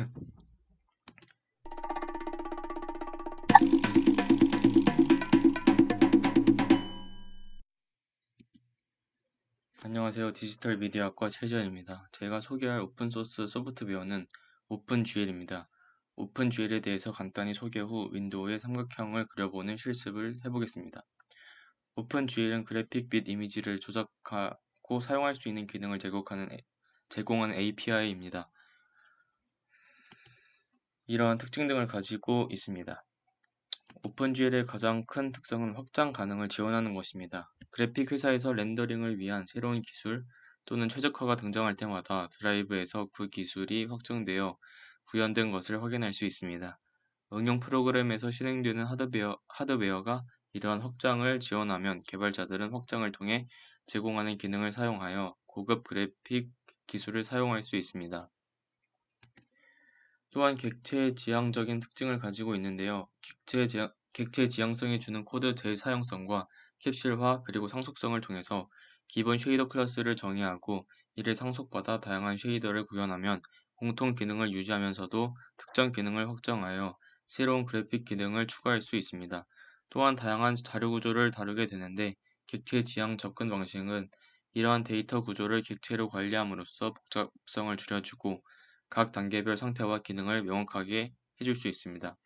안녕하세요. 디지털 미디어학과 최지현입니다. 제가 소개할 오픈소스 소프트웨어는 오픈GL입니다. 오픈GL에 대해서 간단히 소개 후 윈도우의 삼각형을 그려보는 실습을 해보겠습니다. 오픈GL은 그래픽 및 이미지를 조작하고 사용할 수 있는 기능을 제공하는, 제공하는 API입니다. 이러한 특징 등을 가지고 있습니다. 오픈GL의 가장 큰 특성은 확장 가능을 지원하는 것입니다. 그래픽 회사에서 렌더링을 위한 새로운 기술 또는 최적화가 등장할 때마다 드라이브에서 그 기술이 확정되어 구현된 것을 확인할 수 있습니다. 응용 프로그램에서 실행되는 하드웨어, 하드웨어가 이러한 확장을 지원하면 개발자들은 확장을 통해 제공하는 기능을 사용하여 고급 그래픽 기술을 사용할 수 있습니다. 또한 객체의 지향적인 특징을 가지고 있는데요. 객체의, 지향, 객체 지향성이 주는 코드 재사용성과 캡슐화 그리고 상속성을 통해서 기본 쉐이더 클래스를 정의하고 이를 상속받아 다양한 쉐이더를 구현하면 공통 기능을 유지하면서도 특정 기능을 확정하여 새로운 그래픽 기능을 추가할 수 있습니다. 또한 다양한 자료 구조를 다루게 되는데 객체 지향 접근 방식은 이러한 데이터 구조를 객체로 관리함으로써 복잡성을 줄여주고 각 단계별 상태와 기능을 명확하게 해줄 수 있습니다.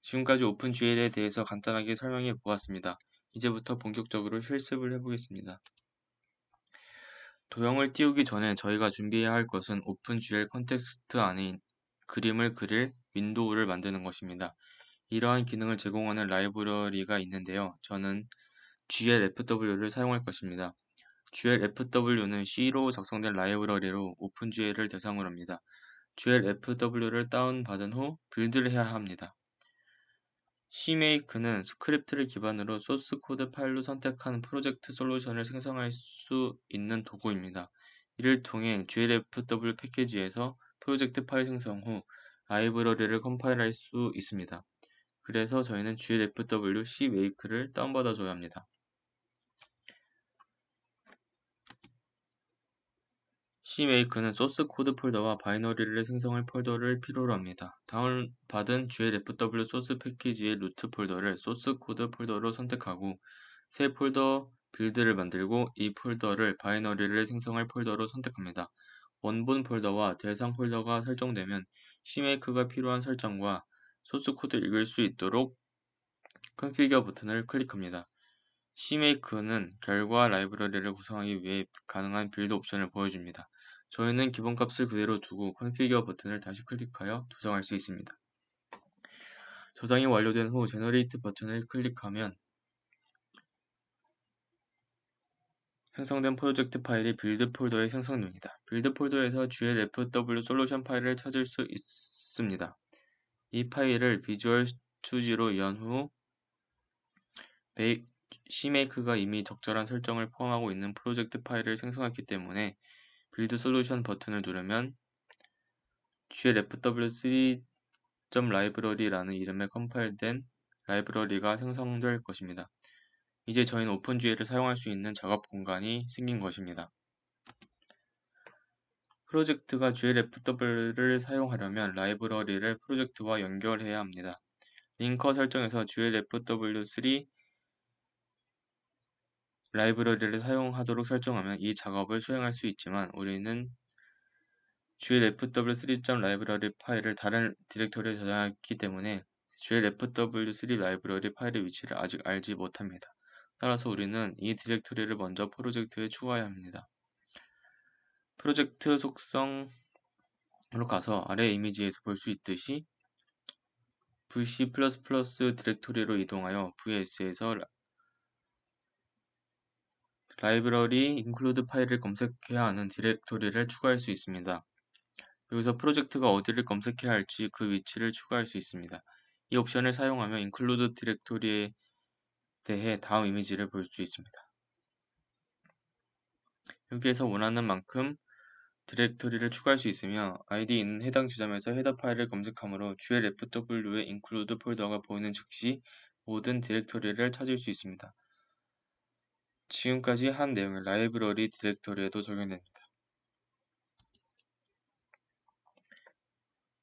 지금까지 오픈 GL에 대해서 간단하게 설명해 보았습니다. 이제부터 본격적으로 실습을 해보겠습니다. 도형을 띄우기 전에 저희가 준비해야 할 것은 오픈 GL 컨텍스트 안에 그림을 그릴 윈도우를 만드는 것입니다. 이러한 기능을 제공하는 라이브러리가 있는데요. 저는 GLFW를 사용할 것입니다. GLFW는 C로 작성된 라이브러리로 오픈GL을 대상으로 합니다. glfw를 다운받은 후 빌드를 해야 합니다. cmake는 스크립트를 기반으로 소스 코드 파일로 선택한 프로젝트 솔루션을 생성할 수 있는 도구입니다. 이를 통해 glfw 패키지에서 프로젝트 파일 생성 후 라이브러리를 컴파일할 수 있습니다. 그래서 저희는 glfw cmake를 다운받아줘야 합니다. cmake는 소스 코드 폴더와 바이너리를 생성할 폴더를 필요로 합니다. 다운받은 glfw 소스 패키지의 루트 폴더를 소스 코드 폴더로 선택하고 새 폴더 빌드를 만들고 이 폴더를 바이너리를 생성할 폴더로 선택합니다. 원본 폴더와 대상 폴더가 설정되면 cmake가 필요한 설정과 소스 코드 읽을 수 있도록 컨피겨 버튼을 클릭합니다. cmake는 결과 라이브러리를 구성하기 위해 가능한 빌드 옵션을 보여줍니다. 저희는 기본값을 그대로 두고 컨피규어 버튼을 다시 클릭하여 조정할 수 있습니다. 저장이 완료된 후 제너레이트 버튼을 클릭하면 생성된 프로젝트 파일이 빌드 폴더에 생성됩니다. 빌드 폴더에서 GLFW 솔루션 파일을 찾을 수 있습니다. 이 파일을 비주얼 스튜디오로 연후 시메이크가 이미 적절한 설정을 포함하고 있는 프로젝트 파일을 생성했기 때문에 빌드 솔루션 버튼을 누르면 glfw3.library라는 이름의 컴파일된 라이브러리가 생성될 것입니다. 이제 저희는 오픈GL을 사용할 수 있는 작업 공간이 생긴 것입니다. 프로젝트가 GLFW를 사용하려면 라이브러리를 프로젝트와 연결해야 합니다. 링커 설정에서 GLFW3 라이브러리를 사용하도록 설정하면 이 작업을 수행할 수 있지만 우리는 glfw3. 라이브러리 파일을 다른 디렉토리에 저장했기 때문에 glfw3 라이브러리 파일의 위치를 아직 알지 못합니다. 따라서 우리는 이 디렉토리를 먼저 프로젝트에 추가해야 합니다. 프로젝트 속성으로 가서 아래 이미지에서 볼 수 있듯이 vc++ 디렉토리로 이동하여 vs에서 라이브러리 include 파일을 검색해야 하는 디렉토리를 추가할 수 있습니다. 여기서 프로젝트가 어디를 검색해야 할지 그 위치를 추가할 수 있습니다. 이 옵션을 사용하면 include 디렉토리에 대해 다음 이미지를 볼 수 있습니다. 여기에서 원하는 만큼 디렉토리를 추가할 수 있으며 id 있는 해당 지점에서 헤더 파일을 검색하므로 g l f w 의 include 폴더가 보이는 즉시 모든 디렉토리를 찾을 수 있습니다. 지금까지 한 내용을 라이브러리 디렉토리에도 적용됩니다.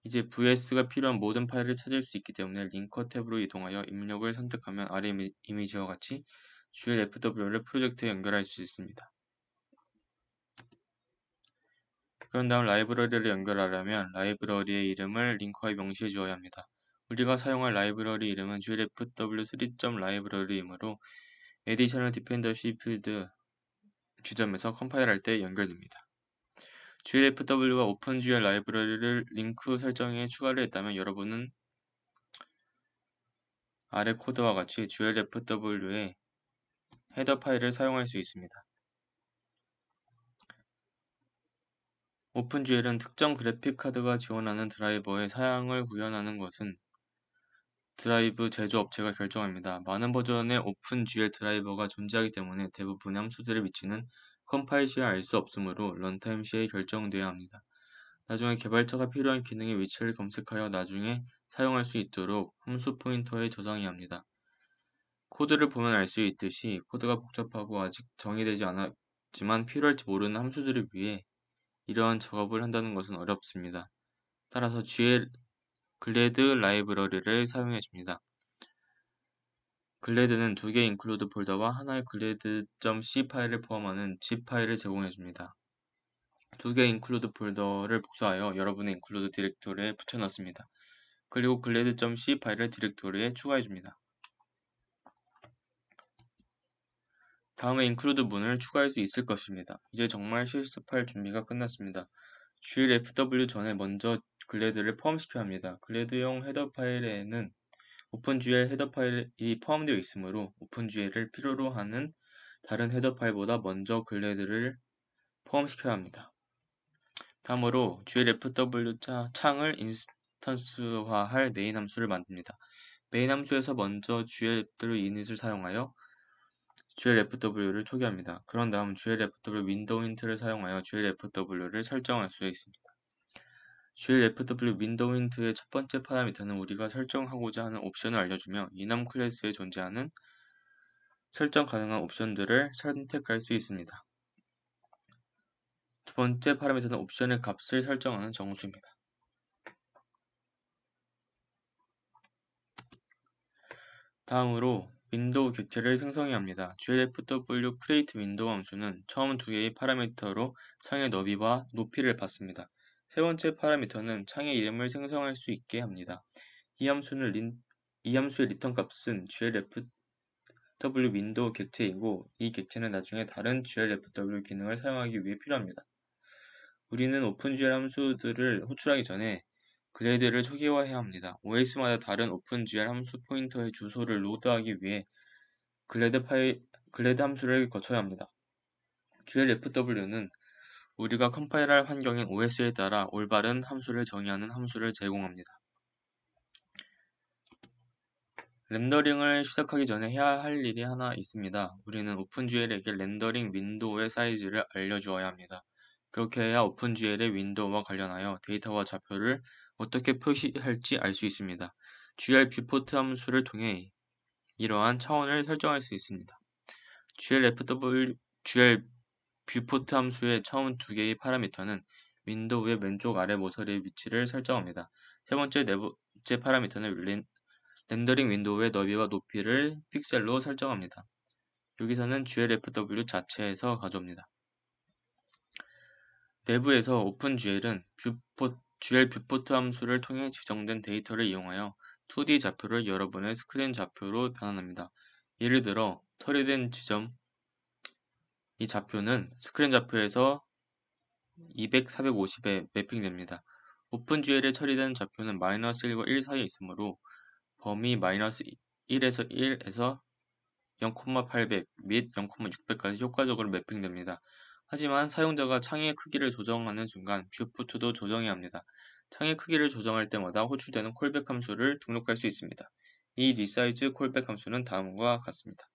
이제 vs가 필요한 모든 파일을 찾을 수 있기 때문에 링커 탭으로 이동하여 입력을 선택하면 아래 이미지와 같이 주요 fw를 프로젝트에 연결할 수 있습니다. 그런 다음 라이브러리를 연결하려면 라이브러리의 이름을 링커에 명시해 주어야 합니다. 우리가 사용할 라이브러리 이름은 GLFW3.library이므로 에디셔널 디펜더시 필드 지점에서 컴파일할 때 연결됩니다. GLFW와 OpenGL 라이브러리를 링크 설정에 추가를 했다면 여러분은 아래 코드와 같이 GLFW의 헤더 파일을 사용할 수 있습니다. 오픈GL은 특정 그래픽 카드가 지원하는 드라이버의 사양을 구현하는 것은 드라이브 제조 업체가 결정합니다. 많은 버전의 오픈 GL 드라이버가 존재하기 때문에 대부분의 함수들의 위치는 컴파일 시에 알 수 없으므로 런타임 시에 결정되어야 합니다. 나중에 개발자가 필요한 기능의 위치를 검색하여 나중에 사용할 수 있도록 함수 포인터에 저장해야 합니다. 코드를 보면 알 수 있듯이 코드가 복잡하고 아직 정의되지 않았지만 필요할지 모르는 함수들을 위해 이러한 작업을 한다는 것은 어렵습니다. 따라서 GL 글래드 라이브러리를 사용해 줍니다. 글래드는 두 개의 include 폴더와 하나의 glad.c 파일을 포함하는 zip 파일을 제공해 줍니다. 두 개의 include 폴더를 복사하여 여러분의 include 디렉토리에 붙여 넣습니다. 그리고 glad.c 파일을 디렉토리에 추가해 줍니다. 다음에 include 문을 추가할 수 있을 것입니다. 이제 정말 실습할 준비가 끝났습니다. GLFW 전에 먼저 글래드를 포함시켜야 합니다. 글래드용 헤더 파일에는 OpenGL 헤더 파일이 포함되어 있으므로 OpenGL을 필요로 하는 다른 헤더 파일보다 먼저 글래드를 포함시켜야 합니다. 다음으로 GLFW 창을 인스턴스화할 메인 함수를 만듭니다. 메인 함수에서 먼저 GLFW 유닛을 사용하여 GLFW를 초기합니다. 그런 다음 GLFW 윈도우 힌트를 사용하여 GLFW를 설정할 수 있습니다. GLFW 윈도우 힌트의 첫 번째 파라미터는 우리가 설정하고자 하는 옵션을 알려주며 이남 클래스에 존재하는 설정 가능한 옵션들을 선택할 수 있습니다. 두 번째 파라미터는 옵션의 값을 설정하는 정수입니다. 다음으로 윈도우 객체를 생성해야 합니다. glfw create window 함수는 처음 두 개의 파라미터로 창의 너비와 높이를 받습니다. 세 번째 파라미터는 창의 이름을 생성할 수 있게 합니다. 이 함수는 린, 이 함수의 리턴 값은 glfw 윈도우 객체이고 이 객체는 나중에 다른 glfw 기능을 사용하기 위해 필요합니다. 우리는 오픈GL 함수들을 호출하기 전에 글래드를 초기화해야 합니다. OS마다 다른 OpenGL 함수 포인터의 주소를 로드하기 위해 그레드 파일, 글래드 함수를 거쳐야 합니다. GLFW는 우리가 컴파일할 환경인 OS에 따라 올바른 함수를 정의하는 함수를 제공합니다. 렌더링을 시작하기 전에 해야 할 일이 하나 있습니다. 우리는 오픈GL에게 렌더링 윈도우의 사이즈를 알려주어야 합니다. 그렇게 해야 오픈GL의 윈도우와 관련하여 데이터와 좌표를 어떻게 표시할지 알 수 있습니다. GL 뷰포트 함수를 통해 이러한 차원을 설정할 수 있습니다. GLFW, GL 뷰포트 함수의 처음 두 개의 파라미터는 윈도우의 왼쪽 아래 모서리의 위치를 설정합니다. 세 번째, 네 번째 파라미터는 렌더링 윈도우의 너비와 높이를 픽셀로 설정합니다. 여기서는 GLFW 자체에서 가져옵니다. 내부에서 오픈 e n g l 은 뷰포트 gl뷰포트 함수를 통해 지정된 데이터를 이용하여 2D 좌표를 여러분의 스크린 좌표로 변환합니다. 예를 들어 처리된 지점 이 좌표는 스크린 좌표에서 200, 450에 매핑됩니다. 오픈GL에 처리된 좌표는 마이너스 1과 1 사이에 있으므로 범위 마이너스 1에서 1에서 0,800 및 0,600까지 효과적으로 매핑됩니다. 하지만 사용자가 창의 크기를 조정하는 순간 뷰포트도 조정해야 합니다. 창의 크기를 조정할 때마다 호출되는 콜백 함수를 등록할 수 있습니다. 이 리사이즈 콜백 함수는 다음과 같습니다.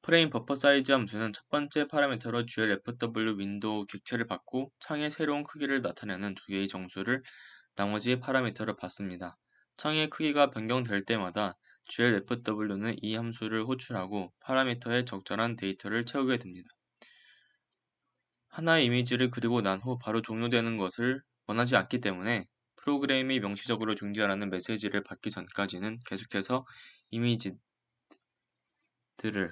프레임 버퍼 사이즈 함수는 첫 번째 파라미터로 GLFW 윈도우 객체를 받고 창의 새로운 크기를 나타내는 두 개의 정수를 나머지 파라미터로 받습니다. 창의 크기가 변경될 때마다 GLFW는 이 함수를 호출하고 파라미터에 적절한 데이터를 채우게 됩니다. 하나의 이미지를 그리고 난 후 바로 종료되는 것을 원하지 않기 때문에 프로그램이 명시적으로 중지하라는 메시지를 받기 전까지는 계속해서 이미지들을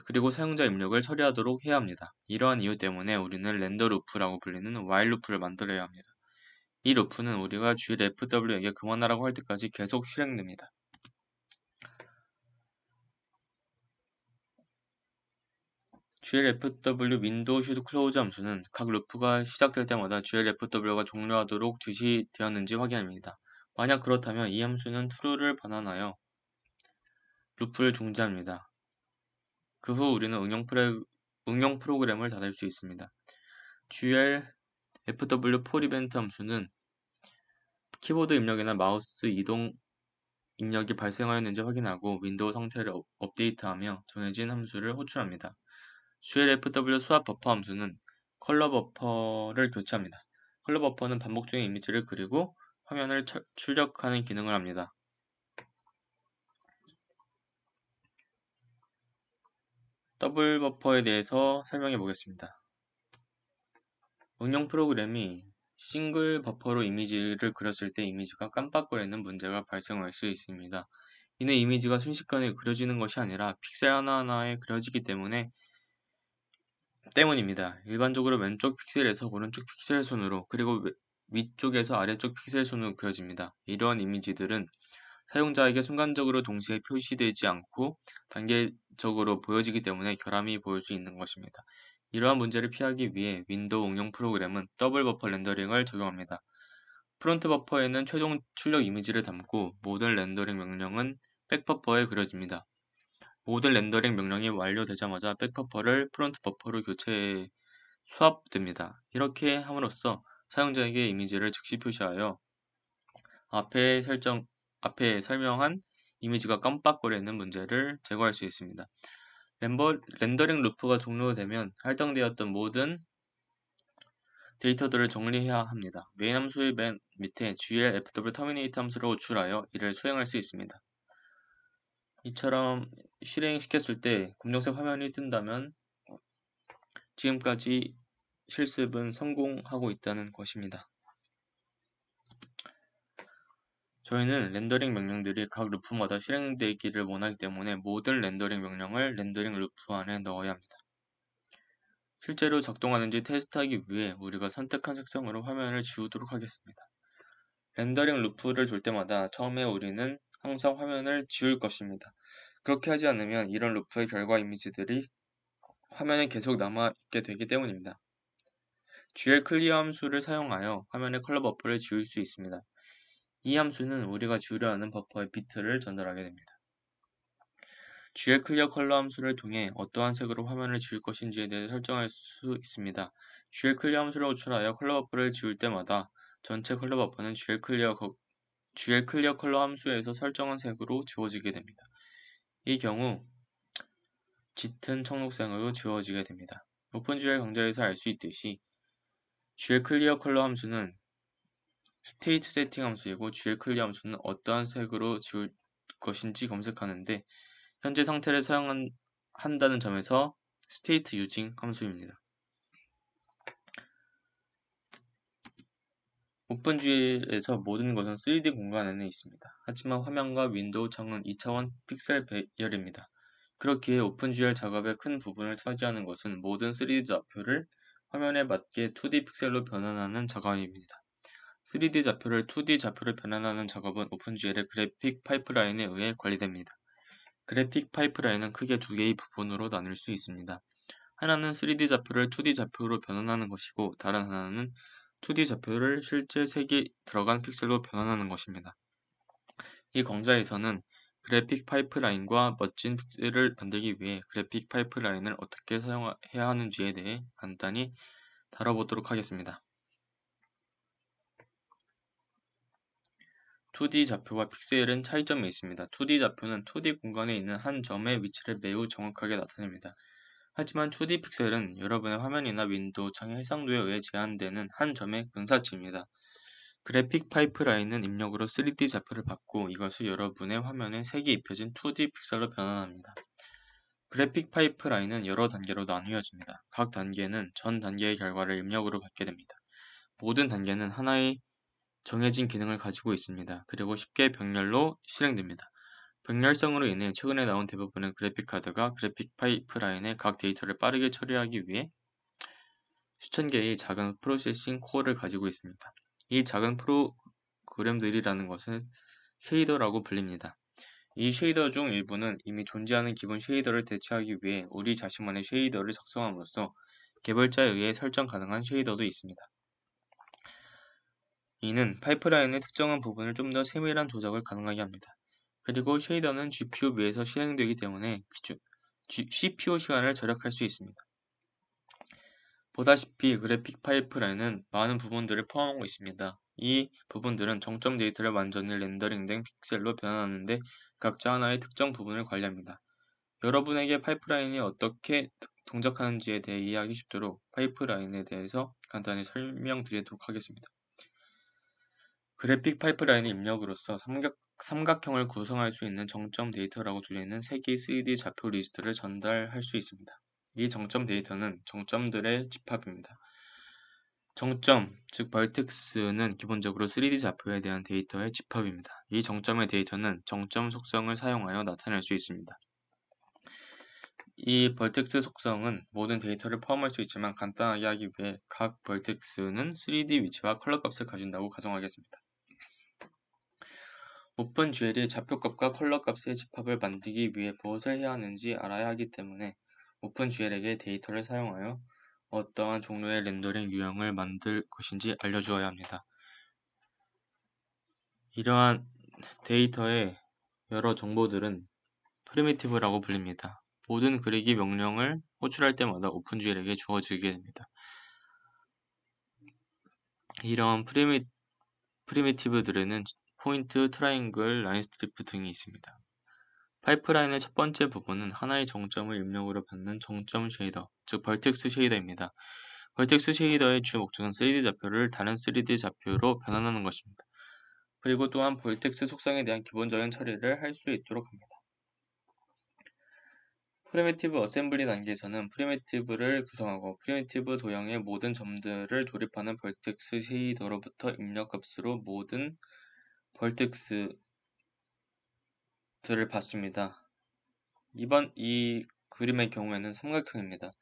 그리고 사용자 입력을 처리하도록 해야 합니다. 이러한 이유 때문에 우리는 렌더 루프라고 불리는 while 루프를 만들어야 합니다. 이 루프는 우리가 g fw에게 그만하라고 할 때까지 계속 실행됩니다. GLFW 윈도우 슈드 클로즈 함수는 각 루프가 시작될 때마다 GLFW가 종료하도록 지시되었는지 확인합니다. 만약 그렇다면 이 함수는 true를 반환하여 루프를 중지합니다. 그 후 우리는 응용, 프레, 응용 프로그램을 닫을 수 있습니다. GLFW 폴 이벤트 함수는 키보드 입력이나 마우스 이동 입력이 발생하였는지 확인하고 윈도우 상태를 업데이트하며 정해진 함수를 호출합니다. ULFW 수압 버퍼 함수는 컬러 버퍼를 교체합니다. 컬러 버퍼는 반복 중에 이미지를 그리고 화면을 출력하는 기능을 합니다. 더블 버퍼에 대해서 설명해 보겠습니다. 응용 프로그램이 싱글 버퍼로 이미지를 그렸을 때 이미지가 깜빡거리는 문제가 발생할 수 있습니다. 이는 이미지가 순식간에 그려지는 것이 아니라 픽셀 하나하나에 그려지기 때문에 때문입니다. 일반적으로 왼쪽 픽셀에서 오른쪽 픽셀 순으로 그리고 위쪽에서 아래쪽 픽셀 순으로 그려집니다. 이러한 이미지들은 사용자에게 순간적으로 동시에 표시되지 않고 단계적으로 보여지기 때문에 결함이 보일 수 있는 것입니다. 이러한 문제를 피하기 위해 윈도우 응용 프로그램은 더블 버퍼 렌더링을 적용합니다. 프론트 버퍼에는 최종 출력 이미지를 담고 모델 렌더링 명령은 백 버퍼에 그려집니다. 모든 렌더링 명령이 완료되자마자 백버퍼를 프론트 버퍼로 교체 해 수합됩니다. 이렇게 함으로써 사용자에게 이미지를 즉시 표시하여 앞에 설정 앞에 설명한 이미지가 깜빡거리는 문제를 제거할 수 있습니다. 렌버, 렌더링 루프가 종료되면 할당되었던 모든 데이터들을 정리해야 합니다. 메인 함수의 맨 밑에 GL FW 터미네이트 함수를 호출하여 이를 수행할 수 있습니다. 이처럼 실행시켰을 때 검정색 화면이 뜬다면 어, 지금까지 실습은 성공하고 있다는 것입니다. 저희는 렌더링 명령들이 각 루프마다 실행되기를 원하기 때문에 모든 렌더링 명령을 렌더링 루프 안에 넣어야 합니다. 실제로 작동하는지 테스트하기 위해 우리가 선택한 색상으로 화면을 지우도록 하겠습니다. 렌더링 루프를 돌 때마다 처음에 우리는 항상 화면을 지울 것입니다. 그렇게 하지 않으면 이런 루프의 결과 이미지들이 화면에 계속 남아있게 되기 때문입니다. GL 클리어 함수를 사용하여 화면의 컬러 버퍼를 지울 수 있습니다. 이 함수는 우리가 지우려 하는 버퍼의 비트를 전달하게 됩니다. GL 클리어 컬러 함수를 통해 어떠한 색으로 화면을 지울 것인지에 대해 설정할 수 있습니다. GL 클리어 함수를 호출하여 컬러 버퍼를 지울 때마다 전체 컬러 버퍼는 GL 클리어 주의 클리어 컬러 함수에서 설정한 색으로 지워지게 됩니다. 이 경우 짙은 청록색으로 지워지게 됩니다. 오픈GL 강좌에서 알 수 있듯이 주의 클리어 컬러 함수는 스테이트 세팅 함수이고 주의 클리어 함수는 어떠한 색으로 지울 것인지 검색하는데 현재 상태를 사용한다는 점에서 스테이트 유징 함수입니다. 우편주에서 모든 것은 3D 공간 안에 있습니다. 하지만 화면과 윈도우 창은 2차원 픽셀 배열입니다. 그렇기에 오픈GL 작업의 큰 부분을 차지하는 것은 모든 3D 좌표를 화면에 맞게 2D 픽셀로 변환하는 작업입니다. 3D 좌표를 2D 좌표로 변환하는 작업은 오픈GL의 그래픽 파이프라인에 의해 관리됩니다. 그래픽 파이프라인은 크게 두 개의 부분으로 나눌 수 있습니다. 하나는 3D 좌표를 2D 좌표로 변환하는 것이고 다른 하나는 2D 좌표를 실제 색이 들어간 픽셀로 변환하는 것입니다. 이 강좌에서는 그래픽 파이프라인과 멋진 픽셀을 만들기 위해 그래픽 파이프라인을 어떻게 사용해야 하는지에 대해 간단히 다뤄보도록 하겠습니다. 2D 좌표와 픽셀은 차이점이 있습니다. 2D 좌표는 2D 공간에 있는 한 점의 위치를 매우 정확하게 나타냅니다. 하지만 2D 픽셀은 여러분의 화면이나 윈도우 창의 해상도에 의해 제한되는 한 점의 근사치입니다. 그래픽 파이프라인은 입력으로 3D 좌표를 받고 이것을 여러분의 화면에 색이 입혀진 2D 픽셀로 변환합니다. 그래픽 파이프라인은 여러 단계로 나뉘어집니다. 각 단계는 전 단계의 결과를 입력으로 받게 됩니다. 모든 단계는 하나의 정해진 기능을 가지고 있습니다. 그리고 쉽게 병렬로 실행됩니다. 병렬성으로 인해 최근에 나온 대부분의 그래픽 카드가 그래픽 파이프라인의 각 데이터를 빠르게 처리하기 위해 수천 개의 작은 프로세싱 코어를 가지고 있습니다. 이 작은 프로그램들이라는 것은 쉐이더라고 불립니다. 이 쉐이더 중 일부는 이미 존재하는 기본 쉐이더를 대체하기 위해 우리 자신만의 쉐이더를 작성함으로써 개발자에 의해 설정 가능한 쉐이더도 있습니다. 이는 파이프라인의 특정한 부분을 좀 더 세밀한 조작을 가능하게 합니다. 그리고 쉐이더는 GPU 위에서 실행되기 때문에 CPU 시간을 절약할 수 있습니다. 보다시피 그래픽 파이프라인은 많은 부분들을 포함하고 있습니다. 이 부분들은 정점 데이터를 완전히 렌더링된 픽셀로 변환하는데 각자 하나의 특정 부분을 관리합니다. 여러분에게 파이프라인이 어떻게 동작하는지에 대해 이해하기 쉽도록 파이프라인에 대해서 간단히 설명드리도록 하겠습니다. 그래픽 파이프라인의 입력으로서 삼각 삼각형을 구성할 수 있는 정점 데이터라고 불리는 세개의 3D 좌표 리스트를 전달할 수 있습니다. 이 정점 데이터는 정점들의 집합입니다. 정점, 즉 벌텍스는 기본적으로 3D 좌표에 대한 데이터의 집합입니다. 이 정점의 데이터는 정점 속성을 사용하여 나타낼 수 있습니다. 이 벌텍스 속성은 모든 데이터를 포함할 수 있지만 간단하게 하기 위해 각 벌텍스는 3D 위치와 컬러 값을 가진다고 가정하겠습니다. 오픈 GL이 좌표값과 컬러값의 집합을 만들기 위해 무엇을 해야 하는지 알아야 하기 때문에 오픈 GL에게 데이터를 사용하여 어떠한 종류의 렌더링 유형을 만들 것인지 알려주어야 합니다. 이러한 데이터의 여러 정보들은 프리미티브라고 불립니다. 모든 그리기 명령을 호출할 때마다 오픈GL에게 주어지게 됩니다. 이런 프리미, 프리미티브들에는 포인트, 트라잉글 라인 스트리프 등이 있습니다. 파이프라인의 첫 번째 부분은 하나의 정점을 입력으로 받는 정점 쉐이더, 즉 벌텍스 쉐이더입니다. 벌텍스 쉐이더의 주 목적은 3D 좌표를 다른 3D 좌표로 변환하는 것입니다. 그리고 또한 벌텍스 속성에 대한 기본적인 처리를 할 수 있도록 합니다. 프리메티브 어셈블리 단계에서는 프리메티브를 구성하고 프리메티브 도형의 모든 점들을 조립하는 벌텍스 쉐이더로부터 입력값으로 모든 벌텍스들을 봤습니다. 이번 이 그림의 경우에는 삼각형입니다.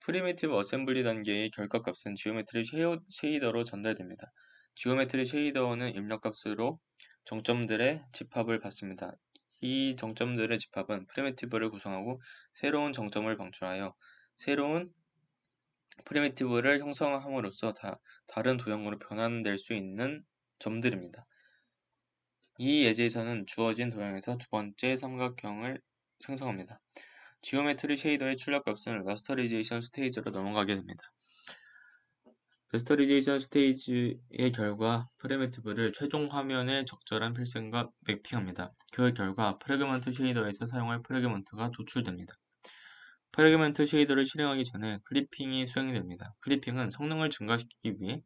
프리미티브 어셈블리 단계의 결과값은 지오메트리 쉐이더로 전달됩니다. 지오메트리 쉐이더는 입력값으로 정점들의 집합을 받습니다. 이 정점들의 집합은 프리미티브를 구성하고 새로운 정점을 방출하여 새로운 프리미티브를 형성함으로써 다, 다른 도형으로 변환될 수 있는 점들입니다. 이 예제에서는 주어진 도형에서 두 번째 삼각형을 생성합니다. 지오메트리 쉐이더의 출력값은 라스터리제이션 스테이지로 넘어가게 됩니다. 라스터리제이션 스테이지의 결과 프레메티브를 최종 화면에 적절한 필생과 매핑합니다. 그 결과 프레그먼트 쉐이더에서 사용할 프레그먼트가 도출됩니다. 프레그먼트 쉐이더를 실행하기 전에 클리핑이 수행됩니다. 클리핑은 성능을 증가시키기 위해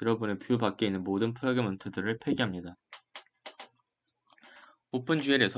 여러분의 뷰 밖에 있는 모든 프레그먼트들을 폐기합니다. 오픈GL에서